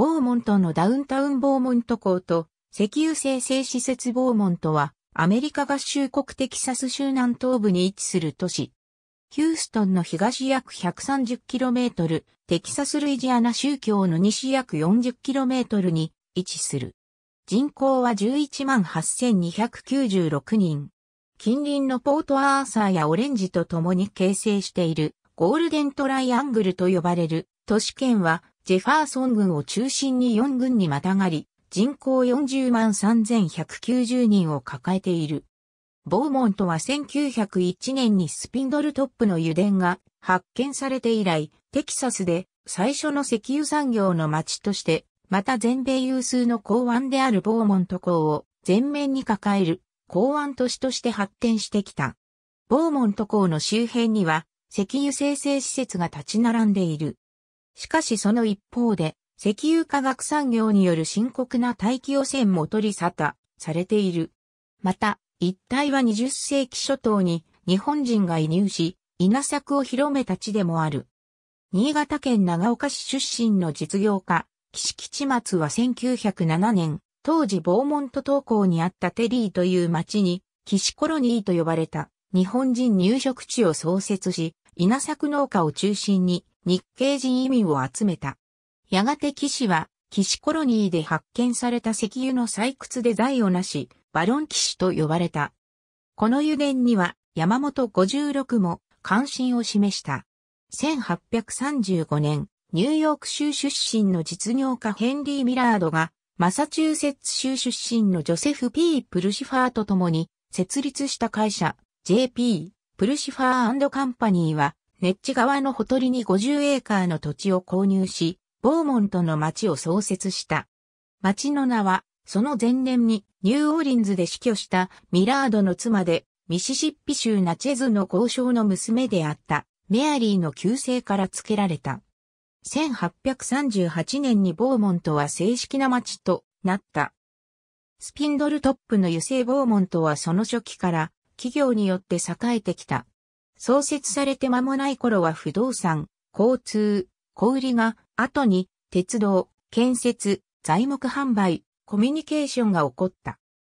ボーモントのダウンタウンボーモント港と石油生成施設ボーモントはアメリカ合衆国テキサス州南東部に位置する都市。ヒューストンの東約 130km、テキサス・ルイジアナ宗教の西約 40km に位置する。人口は118,296人。近隣のポートアーサーやオレンジと共に形成しているゴールデントライアングルと呼ばれる都市圏はジェファーソン軍を中心に4軍にまたがり、人口40万3190人を抱えている。ボーモントは1901年にスピンドルトップの油田が発見されて以来、テキサスで最初の石油産業の町として、また全米有数の港湾であるボーモント港を全面に抱える港湾都市として発展してきた。ボーモント港の周辺には石油生成施設が立ち並んでいる。しかしその一方で、石油化学産業による深刻な大気汚染も取り沙汰されている。また、一帯は20世紀初頭に日本人が移入し、稲作を広めた地でもある。新潟県長岡市出身の実業家、岸吉松は1907年、当時防門と東港にあったテリーという町に、岸コロニーと呼ばれた日本人入植地を創設し、稲作農家を中心に日系人移民を集めた。やがて騎士は、騎士コロニーで発見された石油の採掘で財をなし、バロン騎士と呼ばれた。この油田には山本56も関心を示した。1835年、ニューヨーク州出身の実業家ヘンリー・ミラードが、マサチューセッツ州出身のジョセフ・ P・ プルシファーと共に設立した会社 JP プルシファーカンパニーはネッチ側のほとりに50エーカーの土地を購入し、ボーモントの町を創設した。町の名は、その前年にニューオーリンズで死去したミラードの妻で、ミシシッピ州ナチェズの豪商の娘であったメアリーの旧姓から付けられた。1838年にボーモントは正式な町となった。スピンドルトップの油性ボーモントはその初期から企業によって栄えてきた。創設されて間もない頃は不動産、交通、小売りが、後に、鉄道、建設、材木販売、コミュニケーションが起こった。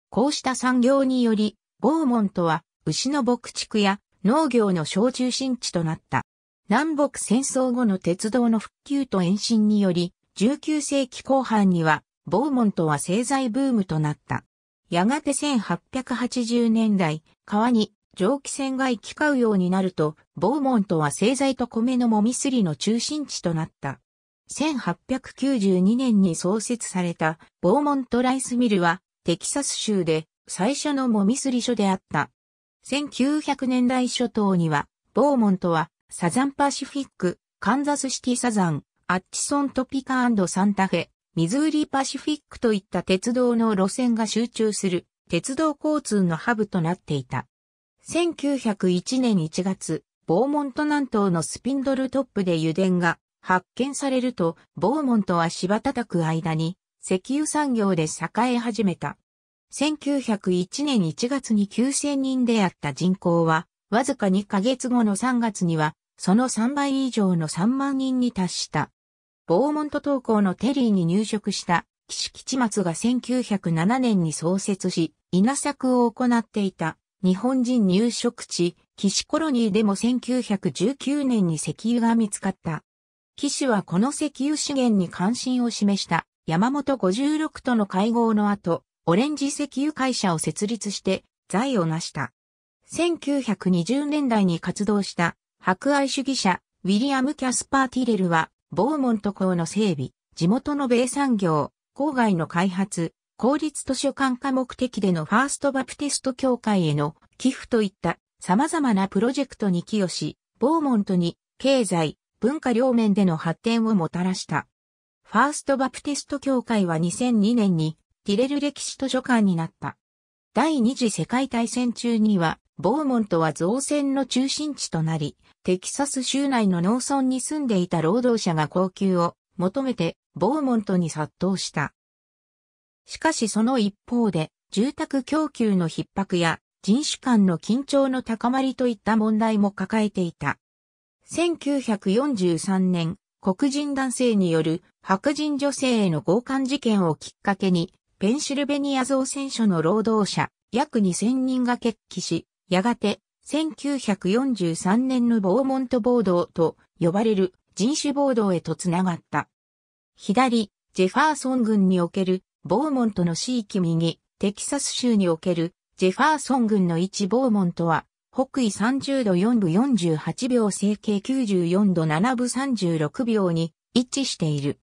こうした産業により、ボーモントは、牛の牧畜や農業の小中心地となった。南北戦争後の鉄道の復旧と延伸により、19世紀後半には、ボーモントは製材ブームとなった。やがて1880年代、川に蒸気船が行き交うようになると、ボーモントは製材と米のもみすりの中心地となった。1892年に創設されたボーモントライスミルはテキサス州で最初のもみすり所であった。1900年代初頭には、ボーモントはサザンパシフィック、カンザスシティサザン、アッチソントピカサンタフェ、ミズーリパシフィックといった鉄道の路線が集中する鉄道交通のハブとなっていた。1901年1月、ボーモント南東のスピンドルトップで油田が発見されると、ボーモントは芝叩く間に石油産業で栄え始めた。1901年1月に9000人であった人口は、わずか2ヶ月後の3月には、その3倍以上の3万人に達した。ボーモント東港のテリーに入植した岸吉松が1907年に創設し、稲作を行っていた。日本人入植地、岸コロニーでも1919年に石油が見つかった。岸はこの石油資源に関心を示した山本56との会合の後、オレンジ石油会社を設立して財を成した。1920年代に活動した博愛主義者ウィリアム・キャスパー・ティレルは、ボーモント港の整備、地元の米産業、郊外の開発、公立図書館化目的でのファーストバプテスト協会への寄付といった様々なプロジェクトに寄与し、ボーモントに経済、文化両面での発展をもたらした。ファーストバプテスト協会は2002年にティレル歴史図書館になった。第二次世界大戦中には、ボーモントは造船の中心地となり、テキサス州内の農村に住んでいた労働者が高級を求めてボーモントに殺到した。しかしその一方で、住宅供給の逼迫や人種間の緊張の高まりといった問題も抱えていた。1943年、黒人男性による白人女性への強姦事件をきっかけに、ペンシルベニア造船所の労働者約2000人が決起し、やがて1943年のボーモント暴動と呼ばれる人種暴動へとつながった。左、ジェファーソン軍におけるボーモントの地域右、テキサス州におけるジェファーソン軍の位置ボーモントは、北緯30度4分48秒整形94度7分36秒に位置している。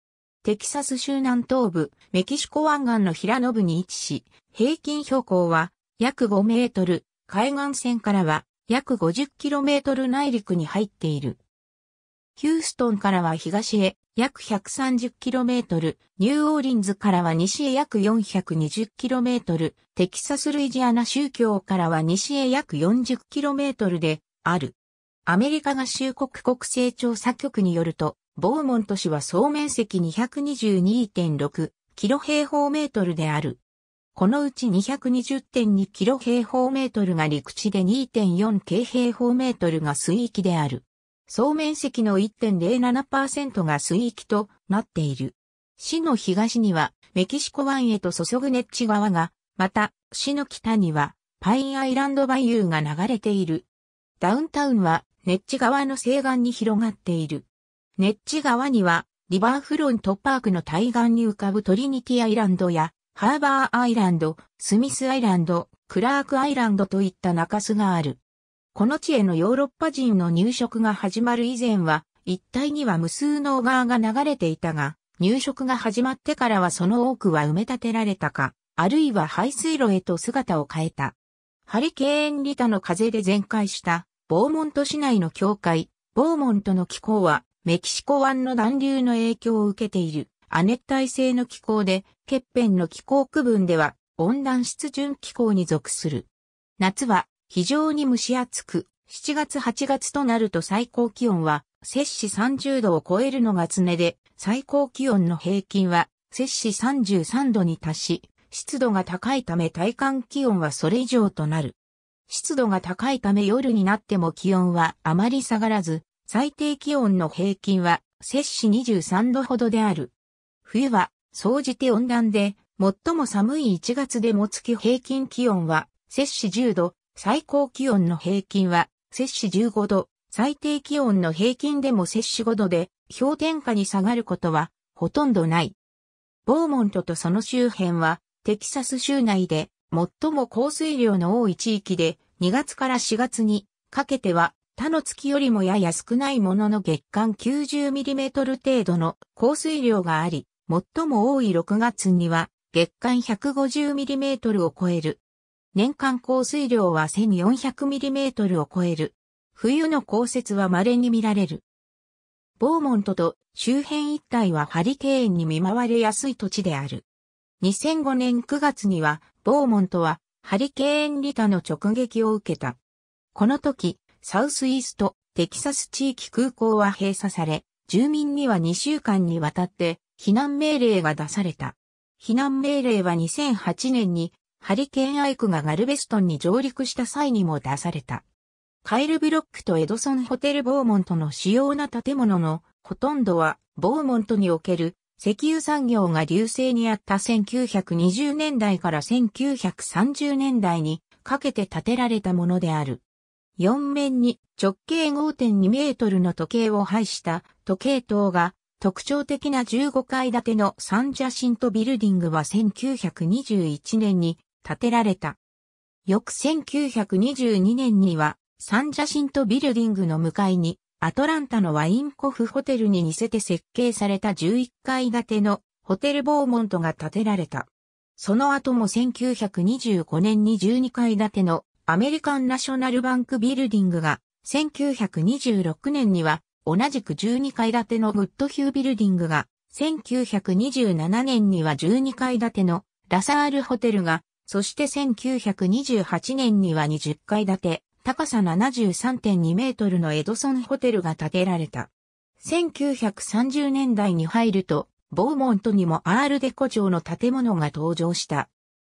テキサス州南東部、メキシコ湾岸の平野部に位置し、平均標高は約5メートル、海岸線からは約50キロメートル内陸に入っている。ヒューストンからは東へ約 130km、ニューオーリンズからは西へ約 420km、テキサス・ルイジアナ宗教からは西へ約 40km である。アメリカ合衆国国勢調査局によると、ボーモント市は総面積222.6キロ平方メートルである。このうち220.2キロ平方メートルが陸地で2.4 k 平方メートルが水域である。総面積の1.07%が水域となっている。市の東にはメキシコ湾へと注ぐネッチ川が、また市の北にはパインアイランドバイユーが流れている。ダウンタウンはネッチ川の西岸に広がっている。ネッチ川にはリバーフロントパークの対岸に浮かぶトリニティアイランドやハーバーアイランド、スミスアイランド、クラークアイランドといった中州がある。この地へのヨーロッパ人の入植が始まる以前は、一帯には無数の小川が流れていたが、入植が始まってからはその多くは埋め立てられたか、あるいは排水路へと姿を変えた。ハリケーンリタの風で全壊した、ボーモント市内の境界、ボーモントの気候は、メキシコ湾の暖流の影響を受けている、亜熱帯性の気候で、欠片の気候区分では、温暖湿潤気候に属する。夏は、非常に蒸し暑く、7月8月となると最高気温は、摂氏30度を超えるのが常で、最高気温の平均は、摂氏33度に達し、湿度が高いため体感気温はそれ以上となる。湿度が高いため夜になっても気温はあまり下がらず、最低気温の平均は摂氏23度ほどである。冬は、総じて温暖で、最も寒い1月でも月平均気温は摂氏10度、最高気温の平均は、摂氏15度、最低気温の平均でも摂氏5度で、氷点下に下がることは、ほとんどない。ボーモントとその周辺は、テキサス州内で、最も降水量の多い地域で、2月から4月にかけては、他の月よりもやや少ないものの月間9 0トル程度の降水量があり、最も多い6月には月間1 5 0トルを超える年間降水量は 1400mm を超える。冬の降雪は稀に見られる。ボーモントと周辺一帯はハリケーンに見舞われやすい土地である。2005年9月には、ボーモントはハリケーンリタの直撃を受けた。この時、サウスイースト、テキサス地域空港は閉鎖され、住民には2週間にわたって避難命令が出された。避難命令は2008年にハリケーンアイクがガルベストンに上陸した際にも出された。カイルブロックとエドソンホテルボーモントの主要な建物のほとんどはボーモントにおける石油産業が流星にあった1920年代から1930年代にかけて建てられたものである。4面に直径5.2メートルの時計を配した時計塔が特徴的な15階建てのサンジャシントビルディングは1921年に建てられた。翌1922年には、サンジャシントビルディングの向かいに、アトランタのワインコフホテルに似せて設計された11階建てのホテルボーモントが建てられた。その後も1925年に12階建てのアメリカンナショナルバンクビルディングが、1926年には同じく12階建てのウッドヒュービルディングが、1927年には12階建てのラサールホテルが、そして1928年には20階建て、高さ73.2メートルのエドソンホテルが建てられた。1930年代に入ると、ボーモントにもアールデコ町の建物が登場した。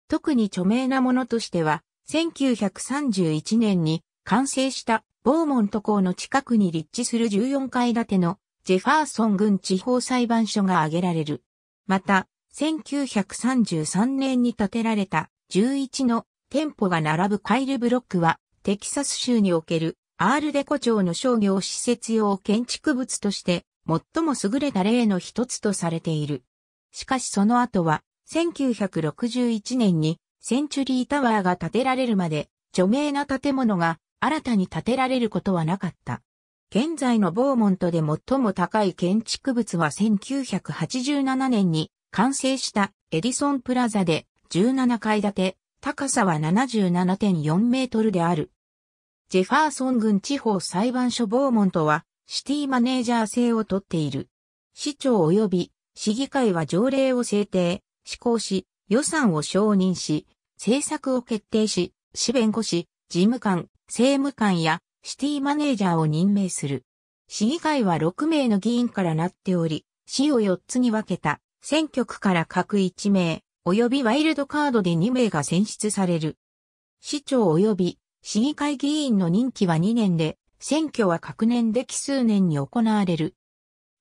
特に著名なものとしては、1931年に完成したボーモント港の近くに立地する14階建てのジェファーソン郡地方裁判所が挙げられる。また、1933年に建てられた11の店舗が並ぶカイルブロックは、テキサス州におけるアールデコ町の商業施設用建築物として最も優れた例の一つとされている。しかしその後は1961年にセンチュリータワーが建てられるまで著名な建物が新たに建てられることはなかった。現在のボーモントで最も高い建築物は1987年に完成したエディソンプラザで17階建て、高さは77.4メートルである。ジェファーソン郡地方裁判所ボーモントは、シティマネージャー制をとっている。市長及び市議会は条例を制定、施行し、予算を承認し、政策を決定し、市弁護士、事務官、政務官やシティマネージャーを任命する。市議会は6名の議員からなっており、市を4つに分けた選挙区から各1名、及びワイルドカードで2名が選出される。市長及び市議会議員の任期は2年で、選挙は各年で奇数年に行われる。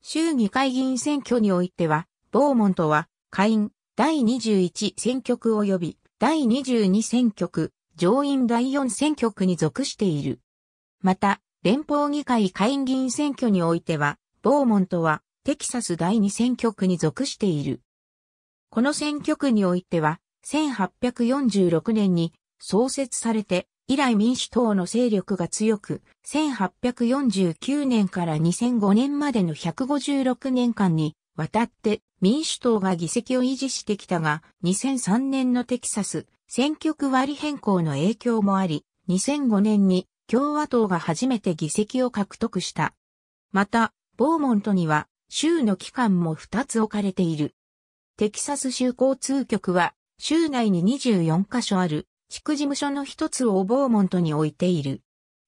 衆議会議員選挙においては、ボーモントは、下院第21選挙区及び第22選挙区、上院第4選挙区に属している。また、連邦議会下院議員選挙においては、ボーモントは、テキサス第2選挙区に属している。この選挙区においては、1846年に創設されて、以来民主党の勢力が強く、1849年から2005年までの156年間にわたって民主党が議席を維持してきたが、2003年のテキサス選挙区割変更の影響もあり、2005年に共和党が初めて議席を獲得した。また、ボーモントには州の機関も2つ置かれている。テキサス州交通局は、州内に24カ所ある、地区事務所の一つをボーモントに置いている。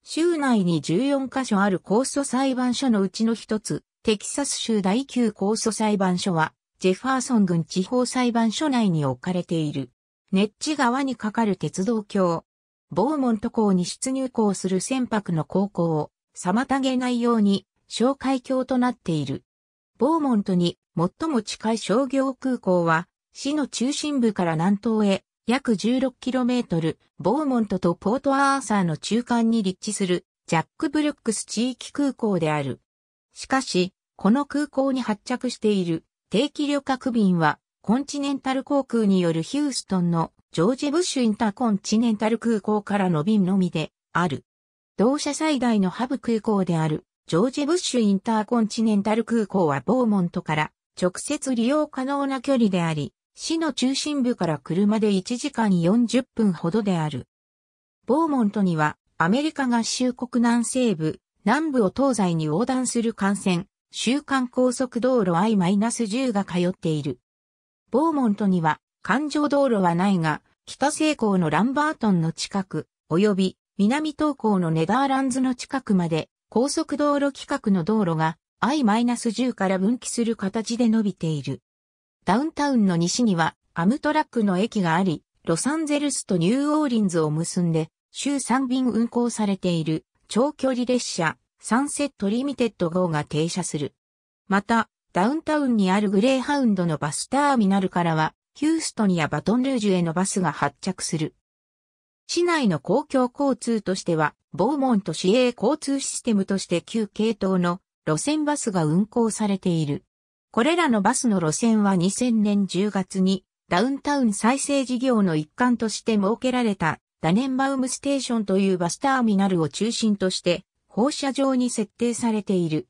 州内に14カ所ある高訴裁判所のうちの一つ、テキサス州第9高訴裁判所は、ジェファーソン郡地方裁判所内に置かれている。ネッチ川に架かる鉄道橋。ボーモント港に出入港する船舶の航行を妨げないように、紹戒橋となっている。ボーモントに最も近い商業空港は、市の中心部から南東へ約 16km、ボーモントとポートアーサーの中間に立地するジャック・ブルックス地域空港である。しかし、この空港に発着している定期旅客便は、コンチネンタル航空によるヒューストンのジョージ・ブッシュ・インターコンチネンタル空港からの便のみである。同社最大のハブ空港であるジョージ・ブッシュ・インターコンチネンタル空港はボーモントから直接利用可能な距離であり、市の中心部から車で1時間40分ほどである。ボーモントにはアメリカ合衆国南西部、南部を東西に横断する幹線、週間高速道路 I-10 が通っている。ボーモントには環状道路はないが、北西高のランバートンの近く、及び南東高のネダーランズの近くまで高速道路規格の道路が i-10 から分岐する形で伸びている。ダウンタウンの西にはアムトラックの駅があり、ロサンゼルスとニューオーリンズを結んで、週3便運行されている長距離列車、サンセットリミテッド号が停車する。また、ダウンタウンにあるグレーハウンドのバスターミナルからは、ヒューストンやバトンルージュへのバスが発着する。市内の公共交通としては、ボーモント市営交通システムとして旧系統の路線バスが運行されている。これらのバスの路線は2000年10月にダウンタウン再生事業の一環として設けられたダネンバウムステーションというバスターミナルを中心として放射状に設定されている。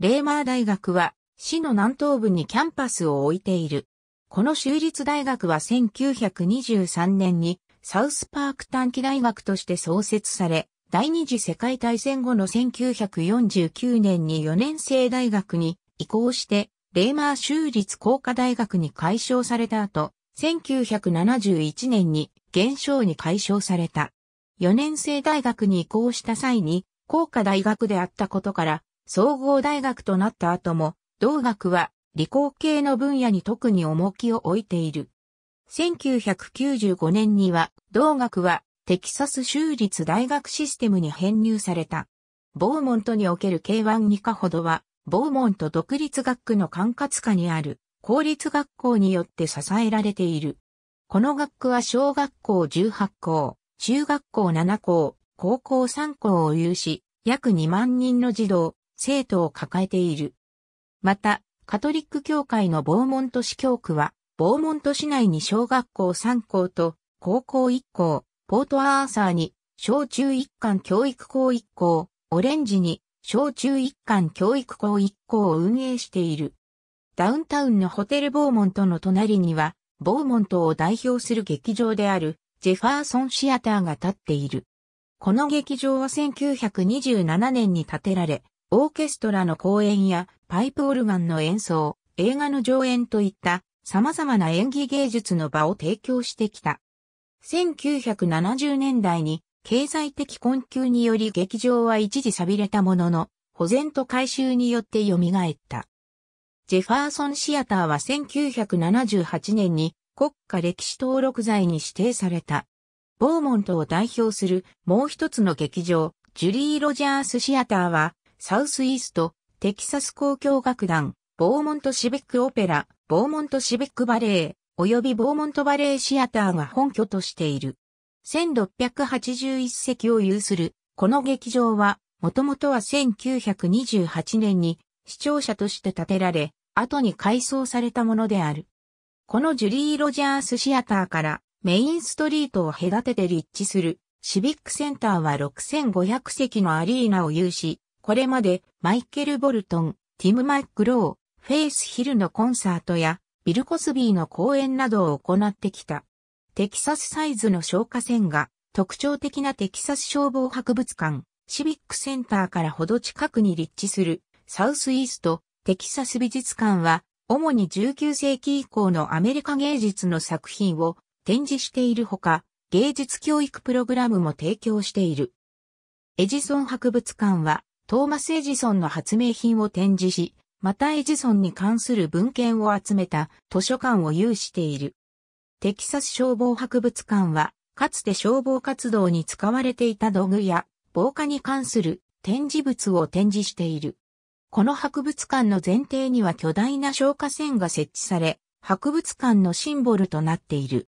レーマー大学は市の南東部にキャンパスを置いている。この州立大学は1923年にサウスパーク短期大学として創設され、第二次世界大戦後の1949年に4年生大学に移行して、レーマー州立工科大学に解消された後、1971年に減少に解消された。4年生大学に移行した際に、工科大学であったことから、総合大学となった後も、同学は理工系の分野に特に重きを置いている。1995年には、同学はテキサス州立大学システムに編入された。ボーモントにおける K1 2課ほどは、ボーモント独立学区の管轄下にある公立学校によって支えられている。この学区は小学校18校、中学校7校、高校3校を有し、約2万人の児童、生徒を抱えている。また、カトリック教会のボーモント市教区は、ボーモント市内に小学校3校と高校1校、ポートアーサーに、小中一貫教育校一校、オレンジに、小中一貫教育校一校を運営している。ダウンタウンのホテルボーモントの隣には、ボーモントを代表する劇場である、ジェファーソンシアターが建っている。この劇場は1927年に建てられ、オーケストラの公演やパイプオルガンの演奏、映画の上演といった様々な演技芸術の場を提供してきた。1970年代に経済的困窮により劇場は一時錆びれたものの、保全と改修によって蘇った。ジェファーソンシアターは1978年に国家歴史登録財に指定された。ボーモントを代表するもう一つの劇場、ジュリー・ロジャース・シアターは、サウスイースト、テキサス公共楽団、ボーモント・シビック・オペラ、ボーモント・シビック・バレエ、及びボーモントバレーシアターが本拠としている。1681席を有する、この劇場は、もともとは1928年に視聴者として建てられ、後に改装されたものである。このジュリー・ロジャースシアターからメインストリートを隔てて立地するシビックセンターは6500席のアリーナを有し、これまでマイケル・ボルトン、ティム・マックロー、フェイス・ヒルのコンサートやビル・コスビーの講演などを行ってきた。テキサスサイズの消火栓が特徴的なテキサス消防博物館、シビックセンターからほど近くに立地するサウスイーストテキサス美術館は主に19世紀以降のアメリカ芸術の作品を展示しているほか芸術教育プログラムも提供している。エジソン博物館はトーマス・エジソンの発明品を展示しまたエジソンに関する文献を集めた図書館を有している。テキサス消防博物館は、かつて消防活動に使われていた道具や防火に関する展示物を展示している。この博物館の前提には巨大な消火栓が設置され、博物館のシンボルとなっている。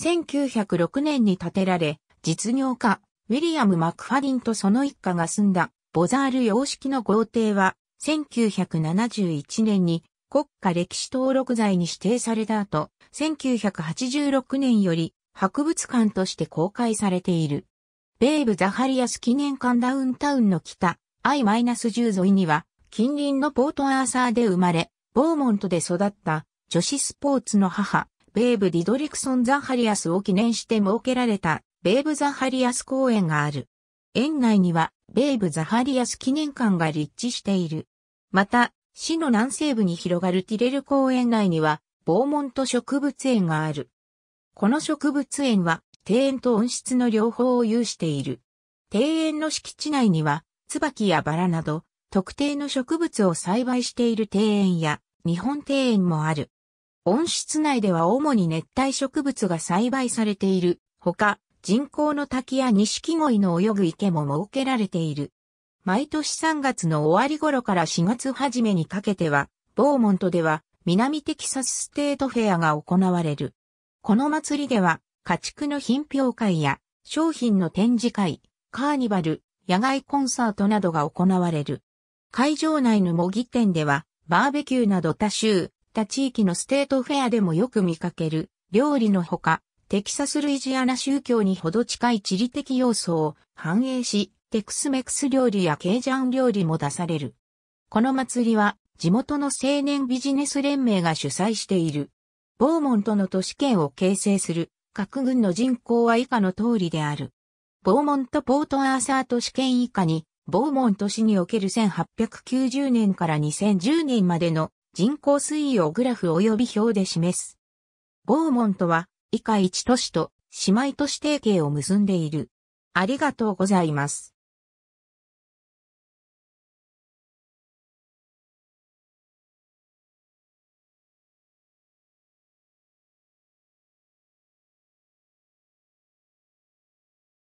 1906年に建てられ、実業家、ウィリアム・マクファリンとその一家が住んだ、ボザール様式の豪邸は、1971年に国家歴史登録財に指定された後、1986年より博物館として公開されている。ベーブ・ザハリアス記念館ダウンタウンの北、I-10 沿いには、近隣のポートアーサーで生まれ、ボーモントで育った女子スポーツの母、ベーブ・ディドリクソン・ザハリアスを記念して設けられた、ベーブ・ザハリアス公園がある。園内には、ベーブ・ザハリアス記念館が立地している。また、市の南西部に広がるティレル公園内には、防門と植物園がある。この植物園は、庭園と温室の両方を有している。庭園の敷地内には、椿やバラなど、特定の植物を栽培している庭園や、日本庭園もある。温室内では主に熱帯植物が栽培されている。ほか、人工の滝や錦鯉の泳ぐ池も設けられている。毎年3月の終わり頃から4月初めにかけては、ボーモントでは南テキサスステートフェアが行われる。この祭りでは、家畜の品評会や商品の展示会、カーニバル、野外コンサートなどが行われる。会場内の模擬店では、バーベキューなど多州、他地域のステートフェアでもよく見かける料理のほか、テキサス・ルイジアナ宗教にほど近い地理的要素を反映し、テクスメクス料理やケイジャン料理も出される。この祭りは地元の青年ビジネス連盟が主催している。ボーモントの都市圏を形成する各郡の人口は以下の通りである。ボーモントポートアーサー都市圏以下に、ボーモント市における1890年から2010年までの人口推移をグラフ及び表で示す。ボーモントは以下1都市と姉妹都市提携を結んでいる。ありがとうございます。